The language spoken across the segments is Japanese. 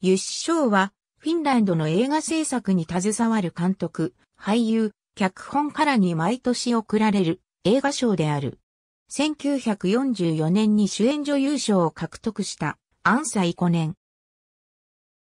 ユッショーは、フィンランドの映画制作に携わる監督、俳優、脚本からに毎年贈られる映画賞である。1944年に主演女優賞を獲得したアンサイコネン。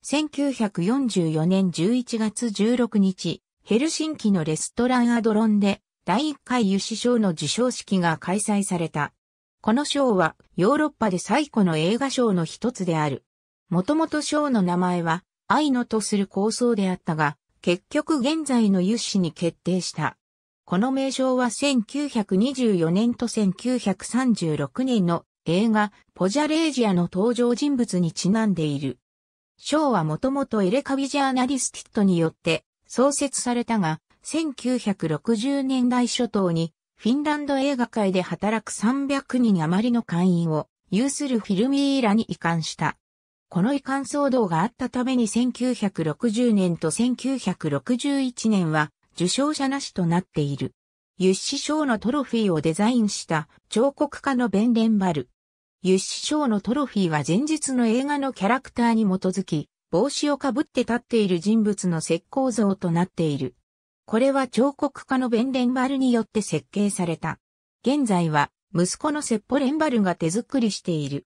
1944年11月16日、ヘルシンキのレストランアドロンで第1回シ脂賞の受賞式が開催された。この賞はヨーロッパで最古の映画賞の一つである。もともと章の名前は、愛のとする構想であったが、結局現在の油志に決定した。この名称は1924年と1936年の映画ポジャレージアの登場人物にちなんでいる。ショーはもともとエレカビジャーナリスティットによって創設されたが、1960年代初頭にフィンランド映画界で働く300人余りの会員を有するフィルミーラに移管した。この遺憾騒動があったために1960年と1961年は受賞者なしとなっている。ユッシ賞のトロフィーをデザインした彫刻家のベンレンバル。ユッシ賞のトロフィーは前日の映画のキャラクターに基づき、帽子をかぶって立っている人物の石膏像となっている。これは彫刻家のベンレンバルによって設計された。現在は息子のセッポレンバルが手作りしている。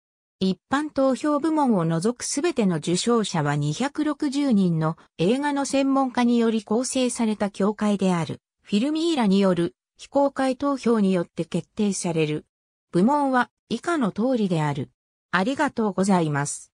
一般投票部門を除くすべての受賞者は260人の映画の専門家により構成された協会である、フィルミーラによる非公開投票によって決定される。部門は以下の通りである。ありがとうございます。